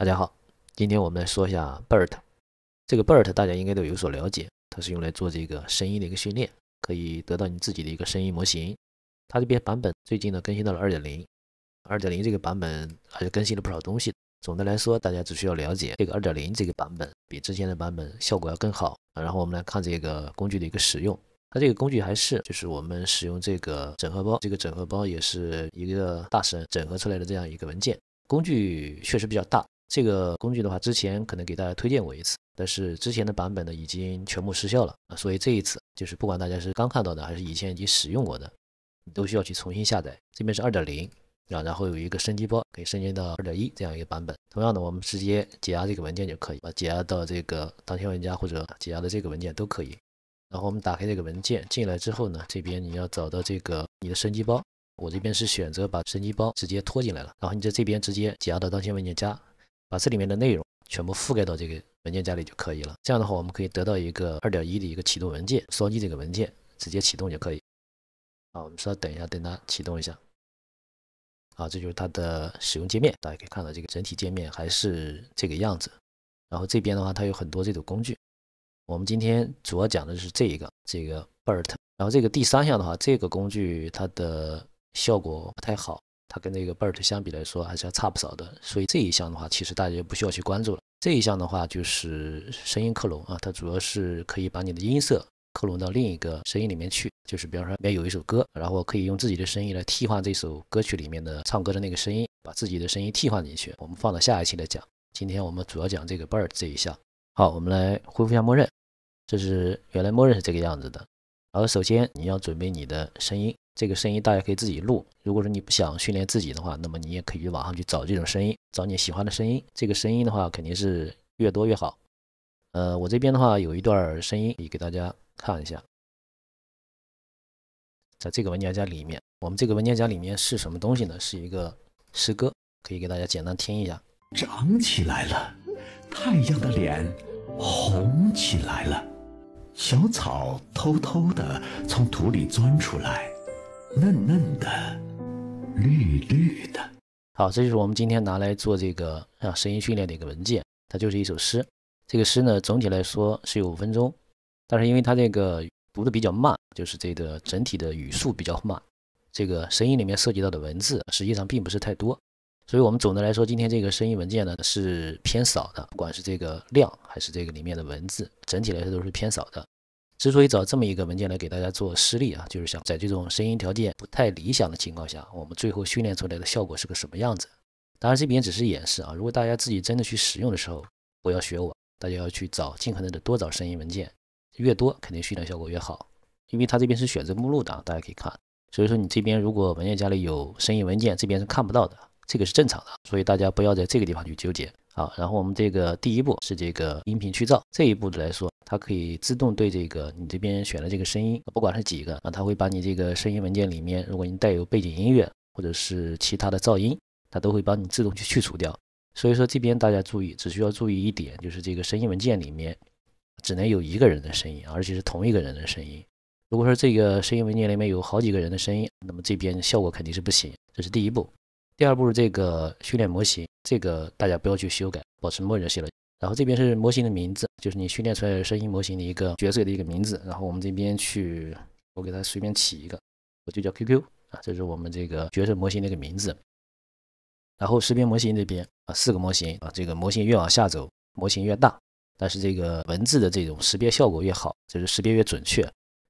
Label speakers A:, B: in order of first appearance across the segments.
A: 大家好，今天我们来说一下 Bert，这个 Bert 大家应该都有所了解，它是用来做这个声音的一个训练，可以得到你自己的一个声音模型。它这边版本最近呢更新到了二点零，二点零这个版本还是更新了不少东西。总的来说，大家只需要了解这个二点零这个版本比之前的版本效果要更好。然后我们来看这个工具的一个使用，它这个工具还是就是我们使用这个整合包，这个整合包也是一个大神整合出来的这样一个文件工具，确实比较大。这个工具的话，之前可能给大家推荐过一次，但是之前的版本呢已经全部失效了啊，所以这一次就是不管大家是刚看到的还是以前已经使用过的，你都需要去重新下载。这边是二点零，然然后有一个升级包可以升级到二点一这样一个版本。同样的，我们直接解压这个文件就可以，把解压到这个当前文件夹或者解压的这个文件都可以。然后我们打开这个文件进来之后呢，这边你要找到这个你的升级包，我这边是选择把升级包直接拖进来了，然后你在这边直接解压到当前文件夹。把这里面的内容全部覆盖到这个文件夹里就可以了。这样的话，我们可以得到一个二点一的一个启动文件。双击这个文件，直接启动就可以。好，我们稍等一下，等它启动一下。好，这就是它的使用界面。大家可以看到，这个整体界面还是这个样子。然后这边的话，它有很多这种工具。我们今天主要讲的是这一个，这个 b e r t 然后这个第三项的话，这个工具它的效果不太好。它跟那个 BERT 相比来说，还是要差不少的。所以这一项的话，其实大家就不需要去关注了。这一项的话，就是声音克隆啊，它主要是可以把你的音色克隆到另一个声音里面去。就是比方说，里面有一首歌，然后可以用自己的声音来替换这首歌曲里面的唱歌的那个声音，把自己的声音替换进去。我们放到下一期来讲。今天我们主要讲这个 BERT 这一项。好，我们来恢复一下默认。这是原来默认是这个样子的。然后首先你要准备你的声音。这个声音大家可以自己录。如果说你不想训练自己的话，那么你也可以去网上去找这种声音，找你喜欢的声音。这个声音的话，肯定是越多越好。呃，我这边的话有一段声音，你给大家看一下。在这个文件夹里面，我们这个文件夹里面是什么东西呢？是一个诗歌，可以给大家简单听一下。
B: 长起来了，太阳的脸红起来了，小草偷偷的从土里钻出来。嫩嫩的，
A: 绿绿的。好，这就是我们今天拿来做这个啊声音训练的一个文件，它就是一首诗。这个诗呢，总体来说是有五分钟，但是因为它这个读的比较慢，就是这个整体的语速比较慢，这个声音里面涉及到的文字实际上并不是太多，所以我们总的来说，今天这个声音文件呢是偏少的，不管是这个量还是这个里面的文字，整体来说都是偏少的。之所以找这么一个文件来给大家做示例啊，就是想在这种声音条件不太理想的情况下，我们最后训练出来的效果是个什么样子。当然，这边只是演示啊，如果大家自己真的去使用的时候，不要学我，大家要去找尽可能的多找声音文件，越多肯定训练效果越好。因为它这边是选择目录的，大家可以看。所以说你这边如果文件夹里有声音文件，这边是看不到的，这个是正常的。所以大家不要在这个地方去纠结。好，然后我们这个第一步是这个音频去噪这一步来说，它可以自动对这个你这边选的这个声音，不管是几个啊，它会把你这个声音文件里面，如果你带有背景音乐或者是其他的噪音，它都会帮你自动去去除掉。所以说这边大家注意，只需要注意一点，就是这个声音文件里面只能有一个人的声音，而且是同一个人的声音。如果说这个声音文件里面有好几个人的声音，那么这边效果肯定是不行。这是第一步。第二步，这个训练模型，这个大家不要去修改，保持默认写了。然后这边是模型的名字，就是你训练出来的声音模型的一个角色的一个名字。然后我们这边去，我给它随便起一个，我就叫 QQ 啊，这是我们这个角色模型的一个名字。然后识别模型这边啊，四个模型啊，这个模型越往下走，模型越大，但是这个文字的这种识别效果越好，就是识别越准确，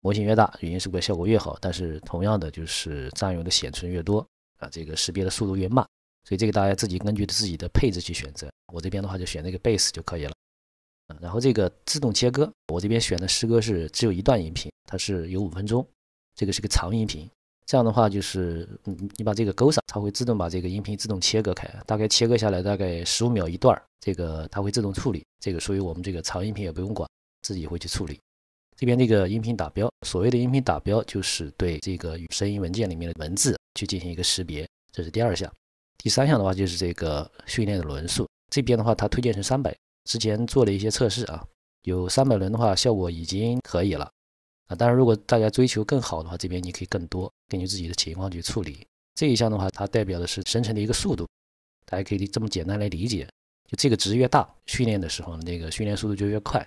A: 模型越大，语音识别效果越好，但是同样的就是占用的显存越多。啊，这个识别的速度越慢，所以这个大家自己根据自己的配置去选择。我这边的话就选这个 base 就可以了。然后这个自动切割，我这边选的诗歌是只有一段音频，它是有五分钟，这个是个长音频。这样的话就是，你你把这个勾上，它会自动把这个音频自动切割开，大概切割下来大概十五秒一段这个它会自动处理。这个所以我们这个长音频也不用管，自己会去处理。这边这个音频打标，所谓的音频打标就是对这个声音文件里面的文字去进行一个识别，这是第二项。第三项的话就是这个训练的轮数，这边的话它推荐成三百。之前做了一些测试啊，有三百轮的话效果已经可以了啊。当然，如果大家追求更好的话，这边你可以更多，根据自己的情况去处理。这一项的话，它代表的是生成的一个速度，大家可以这么简单来理解，就这个值越大，训练的时候那个训练速度就越快。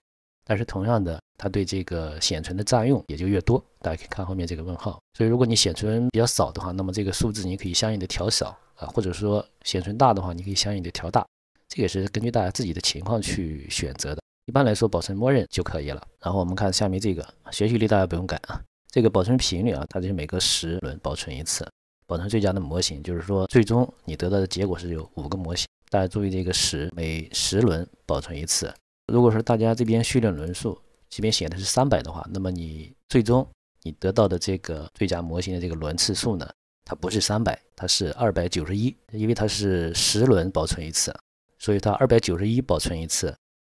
A: 但是同样的，它对这个显存的占用也就越多。大家可以看后面这个问号。所以如果你显存比较少的话，那么这个数字你可以相应的调小啊；或者说显存大的话，你可以相应的调大。这也是根据大家自己的情况去选择的。一般来说，保存默认就可以了。然后我们看下面这个学习率，大家不用改啊。这个保存频率啊，它是每隔十轮保存一次。保存最佳的模型，就是说最终你得到的结果是有五个模型。大家注意这个十，每十轮保存一次。如果说大家这边训练轮数这边写的是三百的话，那么你最终你得到的这个最佳模型的这个轮次数呢，它不是三百，它是二百九十一，因为它是十轮保存一次，所以它二百九十一保存一次，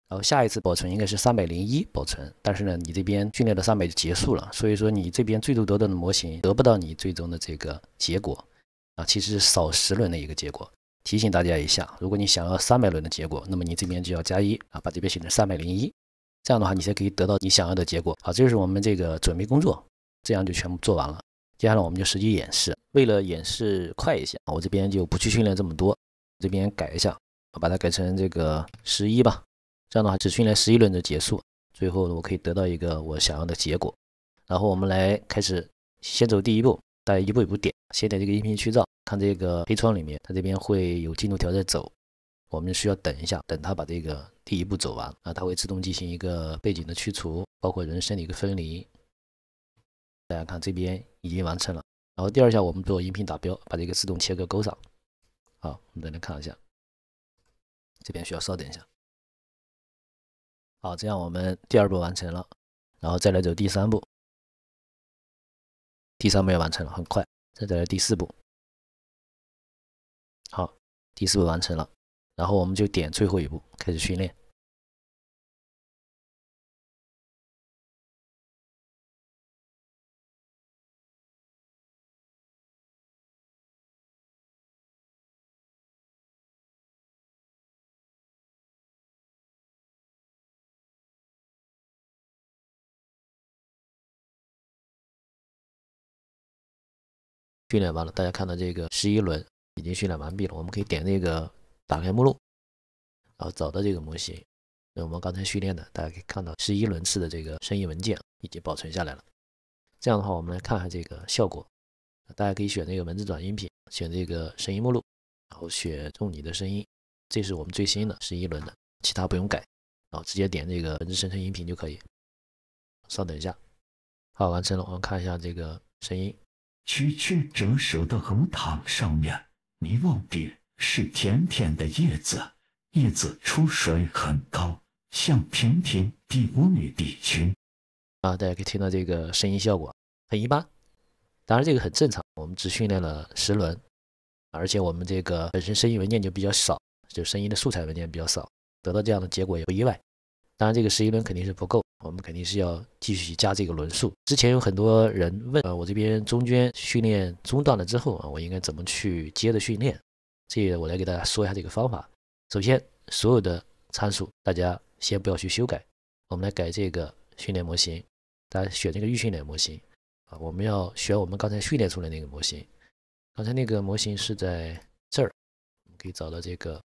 A: 然后下一次保存应该是三百零一保存，但是呢，你这边训练的三百就结束了，所以说你这边最终得到的模型得不到你最终的这个结果，啊，其实是少十轮的一个结果。提醒大家一下，如果你想要三百轮的结果，那么你这边就要加一啊，把这边写成三百零一，这样的话你才可以得到你想要的结果。好，这就是我们这个准备工作，这样就全部做完了。接下来我们就实际演示。为了演示快一些，我这边就不去训练这么多，这边改一下，把它改成这个十一吧。这样的话，只训练十一轮就结束，最后我可以得到一个我想要的结果。然后我们来开始，先走第一步。大家一步一步点，先点这个音频去噪，看这个黑窗里面，它这边会有进度条在走，我们需要等一下，等它把这个第一步走完啊，它会自动进行一个背景的去除，包括人声的一个分离。大家看这边已经完成了，然后第二项我们做音频打标，把这个自动切割勾上。好，我们再来看一下，这边需要稍等一下。好，这样我们第二步完成了，然后再来走第三步。第三步也完成了，很快。再再来第四步，好，第四步完成了。然后我们就点最后一步，开始训练。训练完了，大家看到这个十一轮已经训练完毕了。我们可以点那个打开目录，然后找到这个模型。那我们刚才训练的，大家可以看到十一轮次的这个声音文件已经保存下来了。这样的话，我们来看看这个效果。大家可以选这个文字转音频，选这个声音目录，然后选中你的声音。这是我们最新的十一轮的，其他不用改，然后直接点这个文字生成音频就可以。稍等一下，好，完成了。我们看一下这个
B: 声音。曲曲折折的红塘上面，弥望的是甜甜的叶子，叶子出水很高，像平平的舞女帝君。
A: 啊，大家可以听到这个声音效果，很一般。当然，这个很正常，我们只训练了十轮，而且我们这个本身声音文件就比较少，就声音的素材文件比较少，得到这样的结果也不意外。当然，这个十一轮肯定是不够，我们肯定是要继续加这个轮数。之前有很多人问啊，我这边中间训练中断了之后啊，我应该怎么去接着训练？这我来给大家说一下这个方法。首先，所有的参数大家先不要去修改，我们来改这个训练模型。大家选这个预训练模型啊，我们要选我们刚才训练出来那个模型。刚才那个模型是在这儿，可以找到这个。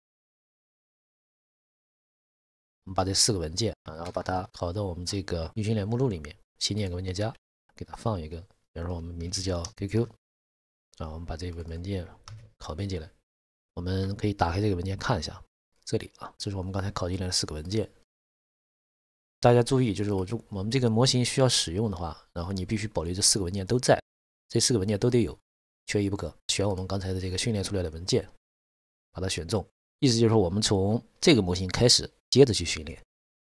A: 我们把这四个文件啊，然后把它拷到我们这个预训练目录里面，新建个文件夹，给它放一个。比如说我们名字叫 QQ 啊，我们把这个文件拷编进来。我们可以打开这个文件看一下，这里啊，这是我们刚才拷进来的四个文件。大家注意，就是我这我们这个模型需要使用的话，然后你必须保留这四个文件都在，这四个文件都得有，缺一不可。选我们刚才的这个训练出来的文件，把它选中，意思就是说我们从这个模型开始。接着去训练，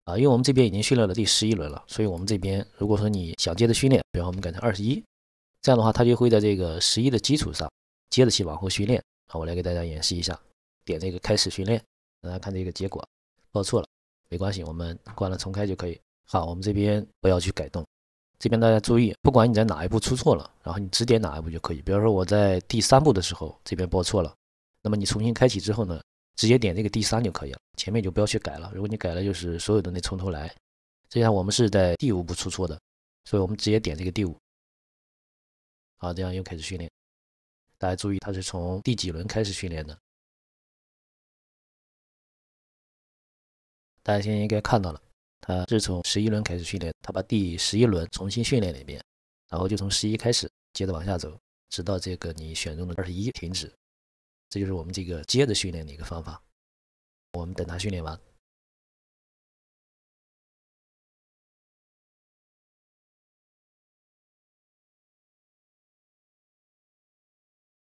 A: 啊，因为我们这边已经训练了第十一轮了，所以我们这边如果说你想接着训练，比方我们改成二十一，这样的话它就会在这个十一的基础上接着去往后训练。啊，我来给大家演示一下，点这个开始训练，大家看这个结果报错了，没关系，我们关了重开就可以。好，我们这边不要去改动，这边大家注意，不管你在哪一步出错了，然后你只点哪一步就可以。比方说我在第三步的时候这边报错了，那么你重新开启之后呢？直接点这个第三就可以了，前面就不要去改了。如果你改了，就是所有的那从头来。这样我们是在第五步出错的，所以我们直接点这个第五。好，这样又开始训练。大家注意，它是从第几轮开始训练的？大家现在应该看到了，它是从十一轮开始训练。它把第十一轮重新训练了一遍，然后就从十一开始，接着往下走，直到这个你选中的二十一停止。这就是我们这个接着训练的一个方法。我们等它训练完。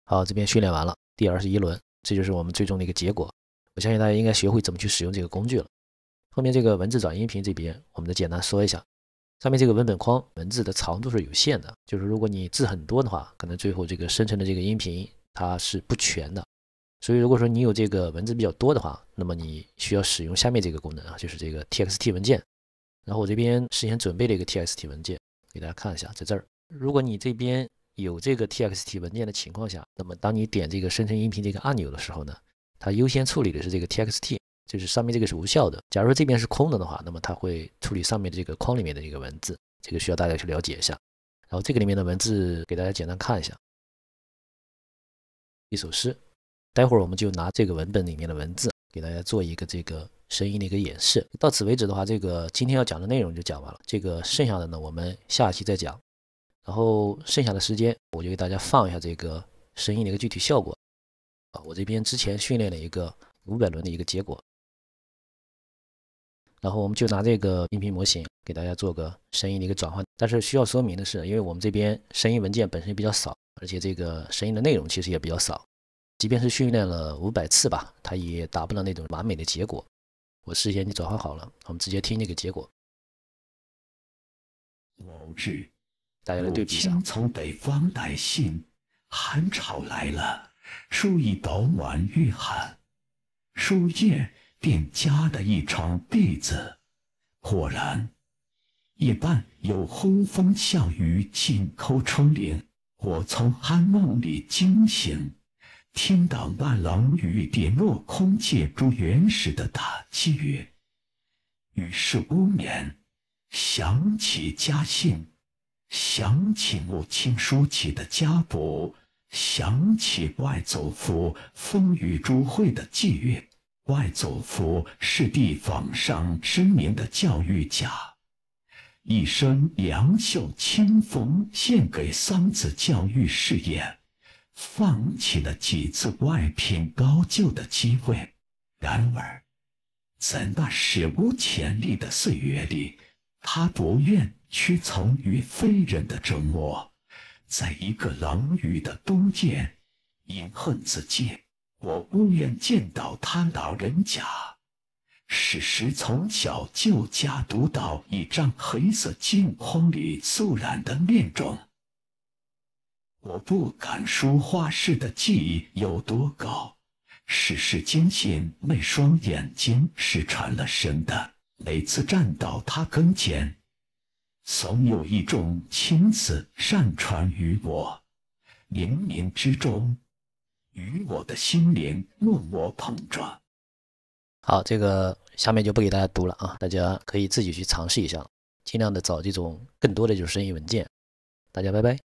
A: 好，这边训练完了，第二十一轮，这就是我们最终的一个结果。我相信大家应该学会怎么去使用这个工具了。后面这个文字转音频这边，我们再简单说一下。上面这个文本框文字的长度是有限的，就是如果你字很多的话，可能最后这个生成的这个音频。它是不全的，所以如果说你有这个文字比较多的话，那么你需要使用下面这个功能啊，就是这个 TXT 文件。然后我这边事先准备了一个 TXT 文件，给大家看一下，在这儿。如果你这边有这个 TXT 文件的情况下，那么当你点这个生成音频这个按钮的时候呢，它优先处理的是这个 TXT，就是上面这个是无效的。假如说这边是空的的话，那么它会处理上面的这个框里面的一个文字，这个需要大家去了解一下。然后这个里面的文字给大家简单看一下。一首诗，待会儿我们就拿这个文本里面的文字给大家做一个这个声音的一个演示。到此为止的话，这个今天要讲的内容就讲完了。这个剩下的呢，我们下期再讲。然后剩下的时间，我就给大家放一下这个声音的一个具体效果。啊，我这边之前训练了一个五百轮的一个结果，然后我们就拿这个音频模型给大家做个声音的一个转换。但是需要说明的是，因为我们这边声音文件本身比较少。而且这个声音的内容其实也比较少，即便是训练了五百次吧，他也达不到那种完美的结果。我事先就转换好了，我们直接听那个结果。
B: 某比一下。从北方来信，寒潮来了，树已保暖御寒，树叶便加的一床被子。果然，夜半有轰风啸雨，紧扣窗棂。我从酣梦里惊醒，听到万狼与点落空借朱原始的打击乐，于是无眠，想起家信，想起母亲说起的家谱，想起外祖父风雨朱会的祭月。外祖父是地方上知名的教育家。一身良绣清风献给桑梓教育事业，放弃了几次外聘高就的机会。然而，在那史无前例的岁月里，他不愿屈从于非人的折磨。在一个冷雨的冬夜，饮恨自尽。我不愿见到他老人家。史实从小就家独到，一张黑色镜框里素染的面容。我不敢说花市的技艺有多高，史实坚信那双眼睛是传了神的。每次站到他跟前，总有一种情思上传于我，冥冥之中与我的心灵默默碰撞。
A: 好，这个下面就不给大家读了啊，大家可以自己去尝试一下，尽量的找这种更多的就是声音文件。大家拜拜。